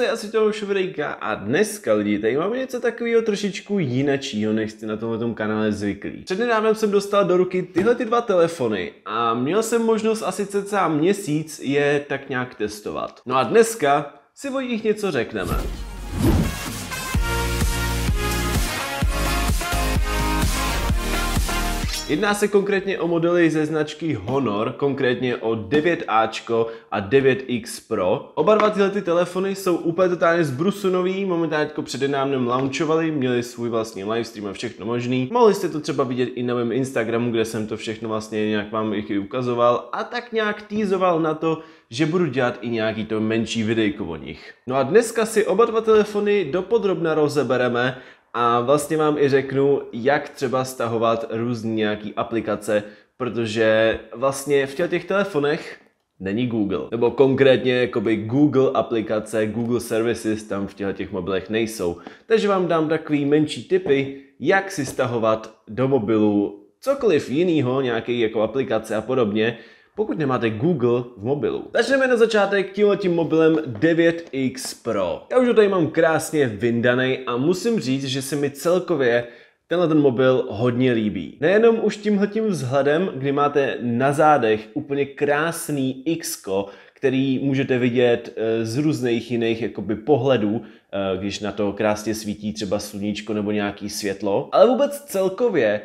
já asi toho Švrejka a dneska lidi tady máme něco takového trošičku jinačího, než jste na tomto kanále zvyklí. Přednedávnem jsem dostal do ruky tyhle ty dva telefony a měl jsem možnost asi cca měsíc je tak nějak testovat. No a dneska si o nich něco řekneme. Jedná se konkrétně o modely ze značky Honor, konkrétně o 9A a 9X Pro. Oba dva tyhle ty telefony jsou úplně totálně zbrusunový, momentálně jako před nám launchovali, měli svůj vlastní livestream a všechno možný. Mohli jste to třeba vidět i na mém Instagramu, kde jsem to všechno vlastně nějak vám i ukazoval a tak nějak týzoval na to, že budu dělat i nějaký to menší videjko o nich. No a dneska si oba dva telefony dopodrobna rozebereme a vlastně vám i řeknu, jak třeba stahovat různé nějaký aplikace, protože vlastně v těch telefonech není Google. Nebo konkrétně jakoby Google aplikace, Google Services tam v těchto těch mobilech nejsou. Takže vám dám takový menší tipy, jak si stahovat do mobilu cokoliv jiného, nějaký jako aplikace a podobně, pokud nemáte Google v mobilu. Začneme na začátek tímhletím mobilem 9X Pro. Já už ho tady mám krásně vyndaný a musím říct, že se mi celkově tenhle ten mobil hodně líbí. Nejenom už tímhletím vzhledem, kdy máte na zádech úplně krásný X, který můžete vidět eh, z různých jiných jakoby, pohledů, eh, když na to krásně svítí třeba sluníčko nebo nějaký světlo, ale vůbec celkově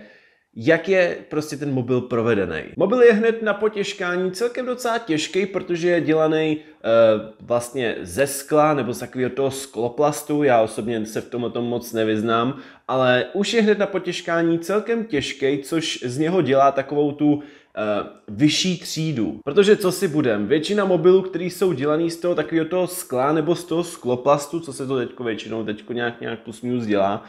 jak je prostě ten mobil provedený. Mobil je hned na potěžkání celkem docela těžký, protože je dělaný e, vlastně ze skla nebo z takového toho skloplastu. Já osobně se v tom tom moc nevyznám, ale už je hned na potěžkání celkem těžký, což z něho dělá takovou tu eh, vyšší třídu. Protože co si budem, většina mobilů, který jsou dělaný z toho takového toho skla nebo z toho skloplastu, co se to teď většinou teď nějak, nějak plus minus dělá,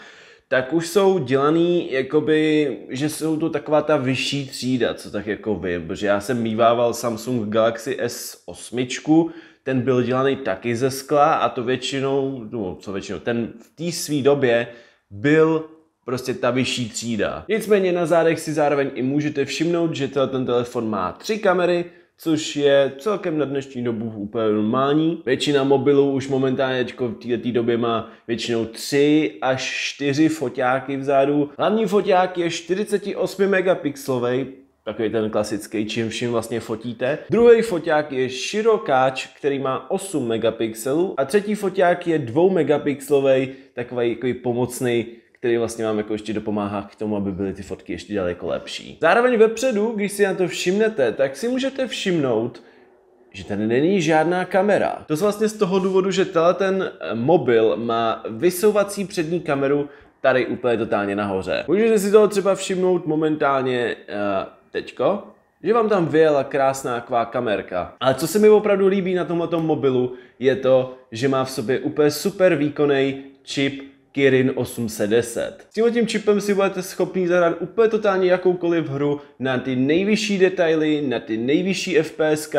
tak už jsou dělaný, jakoby, že jsou to taková ta vyšší třída, co tak jako vy, protože já jsem mývával Samsung Galaxy S8, ten byl dělaný taky ze skla a to většinou, no, co většinou, ten v té své době byl prostě ta vyšší třída. Nicméně na zádech si zároveň i můžete všimnout, že ten telefon má tři kamery, což je celkem na dnešní dobu úplně normální. Většina mobilů už momentálně v této době má většinou 3 až 4 foťáky vzadu. Hlavní foťák je 48 megapixlový, takový ten klasický, čím vším vlastně fotíte. Druhý foťák je širokáč, který má 8 megapixelů a třetí foťák je 2 megapixlový, takový, takový pomocný který vlastně vám jako ještě dopomáhá k tomu, aby byly ty fotky ještě daleko lepší. Zároveň vepředu, když si na to všimnete, tak si můžete všimnout, že tady není žádná kamera. To je vlastně z toho důvodu, že tenhle ten eh, mobil má vysouvací přední kameru tady úplně totálně nahoře. Můžete si toho třeba všimnout momentálně uh, teďko, že vám tam vyjela krásná kvá kamerka. Ale co se mi opravdu líbí na tomhle mobilu, je to, že má v sobě úplně super výkonný čip Kirin 810. S tím čipem si budete schopni zahrát úplně totálně jakoukoliv hru na ty nejvyšší detaily, na ty nejvyšší FPSK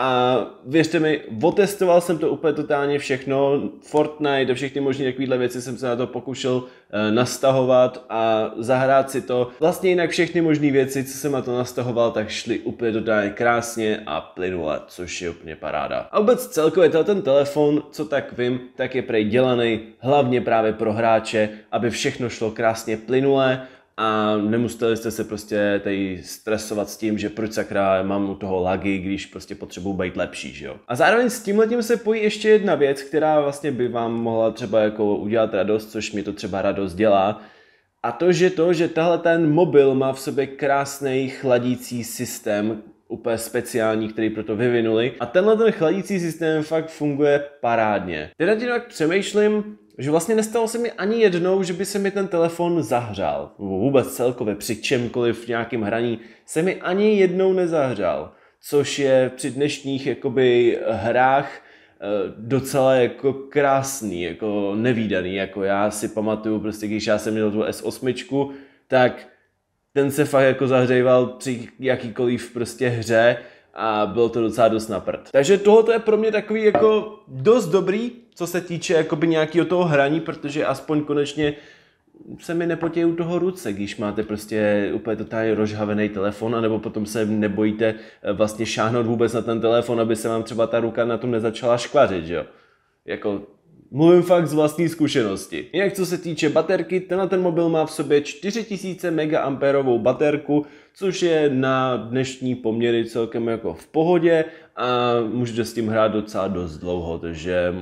a věřte mi, otestoval jsem to úplně totálně všechno, Fortnite a všechny možné takovéhle věci jsem se na to pokoušel eh, nastahovat a zahrát si to. Vlastně jinak všechny možné věci, co jsem na to nastahoval, tak šly úplně totálně krásně a plynule, což je úplně paráda. A vůbec celkově ten telefon, co tak vím, tak je prej dělaný hlavně právě pro hráče, aby všechno šlo krásně plynule, a nemuseli jste se prostě tady stresovat s tím, že proč sakra mám u toho lagy, když prostě potřebuji být lepší, že jo. A zároveň s tím letím se pojí ještě jedna věc, která vlastně by vám mohla třeba jako udělat radost, což mi to třeba radost dělá, a to, že to, že tahle ten mobil má v sobě krásný chladící systém, úplně speciální, který proto vyvinuli. A tenhle ten chladící systém fakt funguje parádně. Teda tím, jak přemýšlím, že vlastně nestalo se mi ani jednou, že by se mi ten telefon zahřál. Vůbec celkově při čemkoliv nějakém hraní se mi ani jednou nezahřál. Což je při dnešních jakoby hrách eh, docela jako krásný, jako nevýdaný, jako já si pamatuju prostě, když já jsem měl tu S8, tak ten se fakt jako zahřejval při jakýkoliv prostě hře, a bylo to docela dost na prd. Takže tohoto je pro mě takový jako dost dobrý, co se týče jakoby nějakého toho hraní, protože aspoň konečně se mi nepotějí u toho ruce, když máte prostě úplně totálně rozhavený telefon, anebo potom se nebojíte eh, vlastně šáhnout vůbec na ten telefon, aby se vám třeba ta ruka na tom nezačala škvařit, že jo? Jako Mluvím fakt z vlastní zkušenosti. Jak co se týče baterky, tenhle ten mobil má v sobě 4000 mAh baterku, což je na dnešní poměry celkem jako v pohodě a můžete s tím hrát docela dost dlouho, takže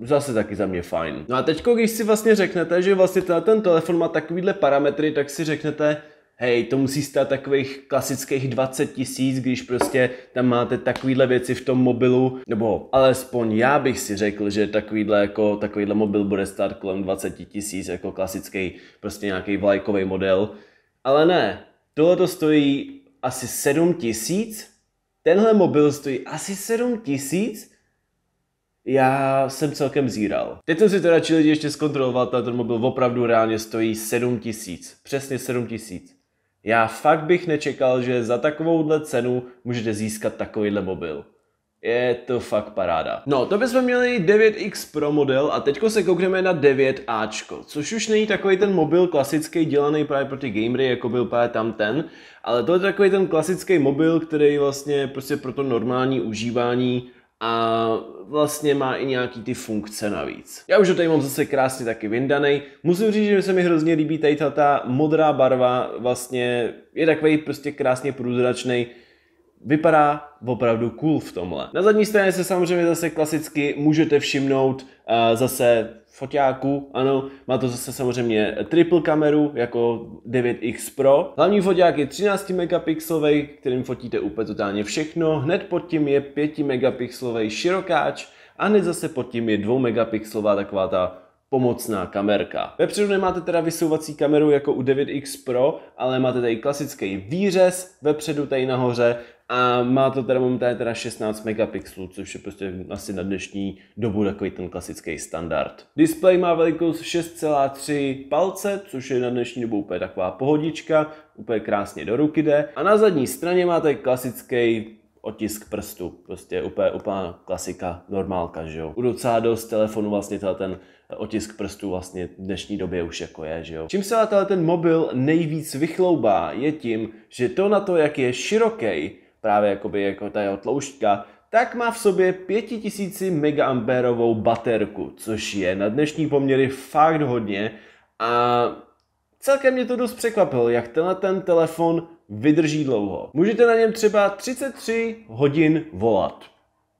zase taky za mě fajn. No a teď, když si vlastně řeknete, že vlastně ten telefon má takovýhle parametry, tak si řeknete, hej, to musí stát takových klasických 20 tisíc, když prostě tam máte takovýhle věci v tom mobilu, nebo alespoň já bych si řekl, že takovýhle, jako, takovýhle mobil bude stát kolem 20 tisíc, jako klasický prostě nějaký vlajkový model, ale ne, tohle to stojí asi 7 tisíc, tenhle mobil stojí asi 7 tisíc, já jsem celkem zíral. Teď jsem si to radši lidi ještě zkontroloval, ten mobil opravdu reálně stojí 7 tisíc. Přesně 7 tisíc. Já fakt bych nečekal, že za takovouhle cenu můžete získat takovýhle mobil. Je to fakt paráda. No, to bychom měli 9X Pro model a teďko se koukneme na 9Ačko, což už není takový ten mobil klasický dělaný právě pro ty gamery, jako byl právě tam ten, ale to je takový ten klasický mobil, který vlastně prostě pro to normální užívání a vlastně má i nějaký ty funkce navíc. Já už ho tady mám zase krásně taky vyndaný. Musím říct, že se mi hrozně líbí tady ta modrá barva, vlastně je takový prostě krásně průzračný, vypadá opravdu cool v tomhle. Na zadní straně se samozřejmě zase klasicky můžete všimnout uh, zase foťáku, ano, má to zase samozřejmě triple kameru jako 9X Pro. Hlavní foťák je 13 megapixelový, kterým fotíte úplně totálně všechno, hned pod tím je 5 megapixelový širokáč a hned zase pod tím je 2 megapixelová taková ta pomocná kamerka. Vepředu nemáte teda vysouvací kameru jako u 9X Pro, ale máte tady klasický výřez vepředu tady nahoře a má to teda momentálně teda 16 megapixelů, což je prostě asi na dnešní dobu takový ten klasický standard. Display má velikost 6,3 palce, což je na dnešní dobu úplně taková pohodička, úplně krásně do ruky jde. A na zadní straně máte klasický otisk prstu, prostě úplně úplná klasika, normálka, že jo. U docela dost telefonu vlastně ten otisk prstů vlastně v dnešní době už jako je, že jo. Čím se ale ten mobil nejvíc vychloubá je tím, že to na to, jak je široký, právě jakoby jako ta jeho tloušťka, tak má v sobě 5000 megaamperovou baterku, což je na dnešní poměry fakt hodně a celkem mě to dost překvapilo, jak tenhle ten telefon vydrží dlouho. Můžete na něm třeba 33 hodin volat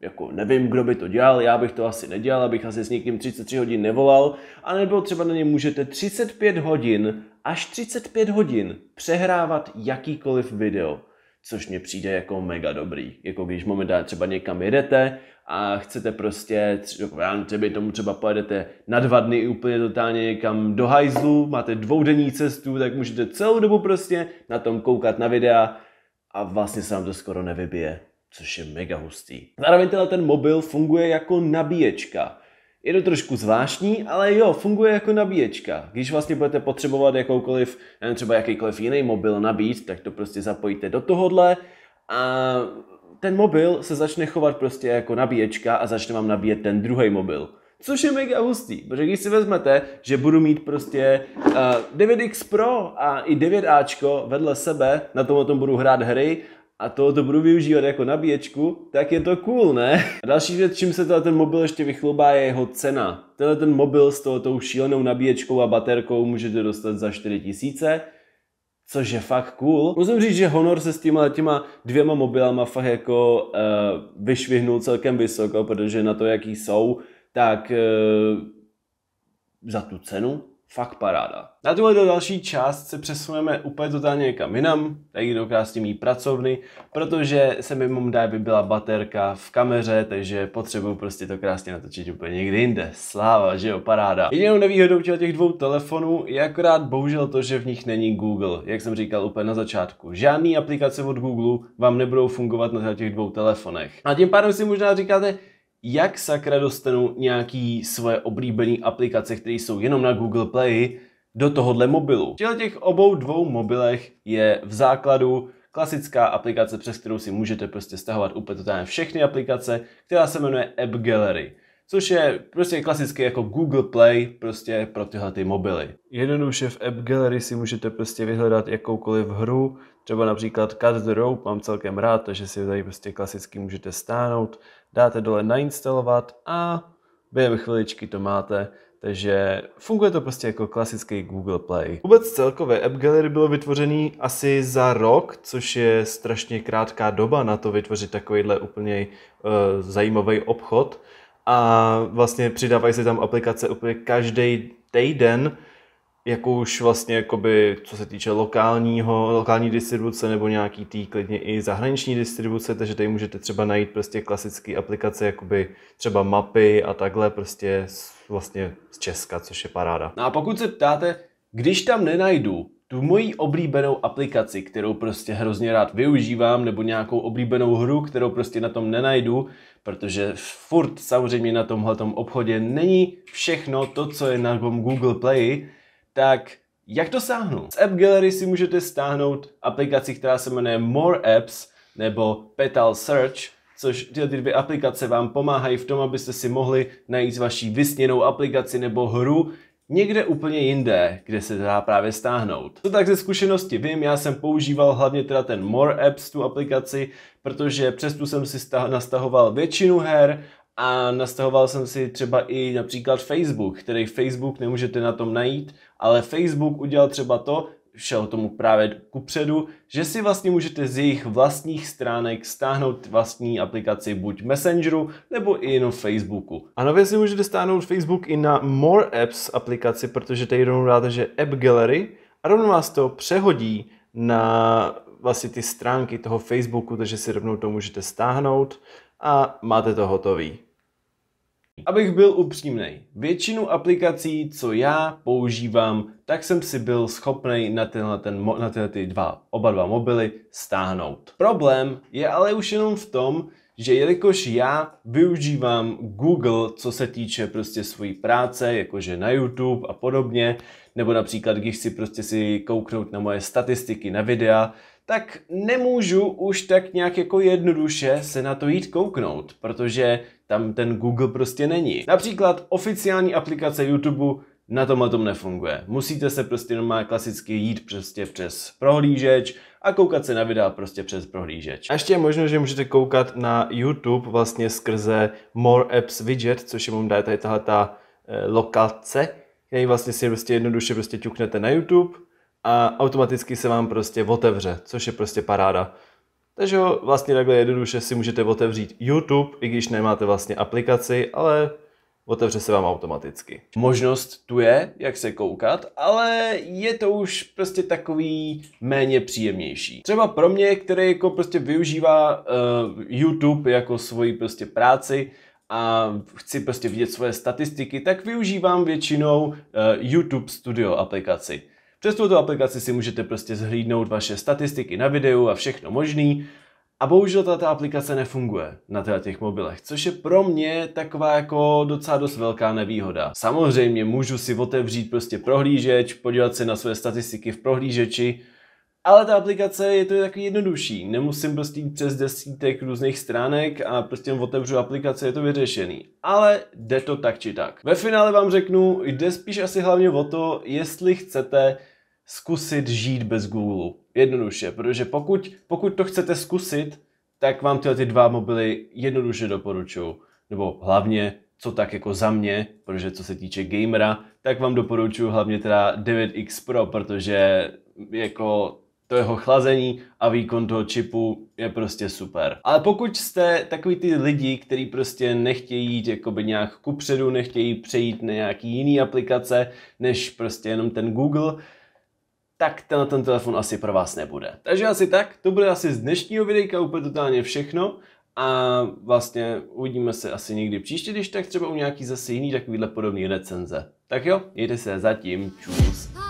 jako nevím, kdo by to dělal, já bych to asi nedělal, abych asi s někým 33 hodin nevolal, anebo třeba na něj můžete 35 hodin, až 35 hodin přehrávat jakýkoliv video, což mně přijde jako mega dobrý. Jako když momentálně třeba někam jedete a chcete prostě, já třeba tomu třeba pojedete na dva dny úplně totálně někam do hajzlu, máte dvoudenní cestu, tak můžete celou dobu prostě na tom koukat na videa a vlastně se vám to skoro nevybije což je mega hustý. Zároveň ten mobil funguje jako nabíječka. Je to trošku zvláštní, ale jo, funguje jako nabíječka. Když vlastně budete potřebovat jakoukoliv, nevím, třeba jakýkoliv jiný mobil nabít, tak to prostě zapojíte do tohohle a ten mobil se začne chovat prostě jako nabíječka a začne vám nabíjet ten druhý mobil. Což je mega hustý, protože když si vezmete, že budu mít prostě uh, eh, 9X Pro a i 9Ačko vedle sebe, na tom o tom budu hrát hry a to budu využívat jako nabíječku, tak je to cool, ne? A další věc, čím se ten mobil ještě vychlubá, je jeho cena. Tenhle ten mobil s tou šílenou nabíječkou a baterkou můžete dostat za 4000, což je fakt cool. Musím říct, že Honor se s těma, těma dvěma mobilama fakt jako uh, vyšvihnul celkem vysoko, protože na to, jaký jsou, tak uh, za tu cenu fakt paráda. Na tuhle do další část se přesuneme úplně totálně někam jinam, tak do krásně mý pracovny, protože se mi mum by byla baterka v kameře, takže potřebuju prostě to krásně natočit úplně někde jinde. Sláva, že jo, paráda. Jedinou nevýhodou těch dvou telefonů je akorát bohužel to, že v nich není Google, jak jsem říkal úplně na začátku. Žádný aplikace od Google vám nebudou fungovat na těch dvou telefonech. A tím pádem si možná říkáte, jak sakra dostanu nějaký svoje oblíbené aplikace, které jsou jenom na Google Play, do tohohle mobilu. V těch obou dvou mobilech je v základu klasická aplikace, přes kterou si můžete prostě stahovat úplně totálně všechny aplikace, která se jmenuje App Gallery což je prostě klasicky jako Google Play prostě pro tyhle ty mobily. Jednoduše v App Gallery si můžete prostě vyhledat jakoukoliv hru, třeba například Cut the Rope mám celkem rád, takže si tady prostě klasicky můžete stáhnout, dáte dole nainstalovat a během chviličky to máte. Takže funguje to prostě jako klasický Google Play. Vůbec celkově App Gallery bylo vytvořený asi za rok, což je strašně krátká doba na to vytvořit takovýhle úplně uh, zajímavý obchod a vlastně přidávají se tam aplikace úplně každý týden, jako už vlastně jakoby, co se týče lokálního, lokální distribuce nebo nějaký tý klidně i zahraniční distribuce, takže tady můžete třeba najít prostě klasické aplikace, jakoby třeba mapy a takhle prostě z, vlastně z Česka, což je paráda. No a pokud se ptáte, když tam nenajdu tu moji oblíbenou aplikaci, kterou prostě hrozně rád využívám, nebo nějakou oblíbenou hru, kterou prostě na tom nenajdu, protože furt samozřejmě na tomhle obchodě není všechno to, co je na Google Play, tak jak to sáhnu? Z App Gallery si můžete stáhnout aplikaci, která se jmenuje More Apps nebo Petal Search, což tyhle dvě aplikace vám pomáhají v tom, abyste si mohli najít vaší vysněnou aplikaci nebo hru, někde úplně jinde, kde se dá právě stáhnout. To tak ze zkušenosti vím, já jsem používal hlavně teda ten More Apps, tu aplikaci, protože přes tu jsem si nastahoval většinu her a nastahoval jsem si třeba i například Facebook, který Facebook nemůžete na tom najít, ale Facebook udělal třeba to, šel tomu právě kupředu, že si vlastně můžete z jejich vlastních stránek stáhnout vlastní aplikaci buď Messengeru nebo i jenom Facebooku. A nově si můžete stáhnout Facebook i na More Apps aplikaci, protože tady rovnou dáte, že App Gallery a rovnou vás to přehodí na vlastně ty stránky toho Facebooku, takže si rovnou to můžete stáhnout a máte to hotový. Abych byl upřímný, většinu aplikací, co já používám, tak jsem si byl schopný na tyhle, ten, na tyhle ty dva, oba dva mobily stáhnout. Problém je ale už jenom v tom, že jelikož já využívám Google, co se týče prostě svojí práce, jakože na YouTube a podobně, nebo například, když si prostě si kouknout na moje statistiky, na videa, tak nemůžu už tak nějak jako jednoduše se na to jít kouknout, protože tam ten Google prostě není. Například oficiální aplikace YouTube na tom a tom nefunguje. Musíte se prostě normálně klasicky jít prostě přes prohlížeč a koukat se na videa prostě přes prohlížeč. A ještě je možné, že můžete koukat na YouTube vlastně skrze More Apps Widget, což vám dá tady tahle ta e, eh, lokace, kde vlastně si prostě jednoduše prostě ťuknete na YouTube a automaticky se vám prostě otevře, což je prostě paráda. Takže ho vlastně takhle jednoduše si můžete otevřít YouTube, i když nemáte vlastně aplikaci, ale otevře se vám automaticky. Možnost tu je, jak se koukat, ale je to už prostě takový méně příjemnější. Třeba pro mě, který jako prostě využívá uh, YouTube jako svoji prostě práci, a chci prostě vidět svoje statistiky, tak využívám většinou uh, YouTube Studio aplikaci. Přes tuto aplikaci si můžete prostě zhlídnout vaše statistiky na videu a všechno možný. A bohužel tato aplikace nefunguje na těch mobilech, což je pro mě taková jako docela dost velká nevýhoda. Samozřejmě můžu si otevřít prostě prohlížeč, podívat se na své statistiky v prohlížeči, ale ta aplikace je to takový jednodušší. Nemusím prostě jít přes desítek různých stránek a prostě otevřu aplikaci, je to vyřešený. Ale jde to tak či tak. Ve finále vám řeknu, jde spíš asi hlavně o to, jestli chcete zkusit žít bez Google. Jednoduše, protože pokud, pokud to chcete zkusit, tak vám tyhle ty dva mobily jednoduše doporučuju. Nebo hlavně, co tak jako za mě, protože co se týče gamera, tak vám doporučuji hlavně teda 9X Pro, protože jako to jeho chlazení a výkon toho čipu je prostě super. Ale pokud jste takový ty lidi, kteří prostě nechtějí jít jakoby nějak kupředu, nechtějí přejít na nějaký jiný aplikace, než prostě jenom ten Google, tak tenhle ten telefon asi pro vás nebude. Takže asi tak, to bude asi z dnešního videjka úplně totálně všechno a vlastně uvidíme se asi někdy příště, když tak třeba u nějaký zase jiný takovýhle podobný recenze. Tak jo, jděte se zatím, čus.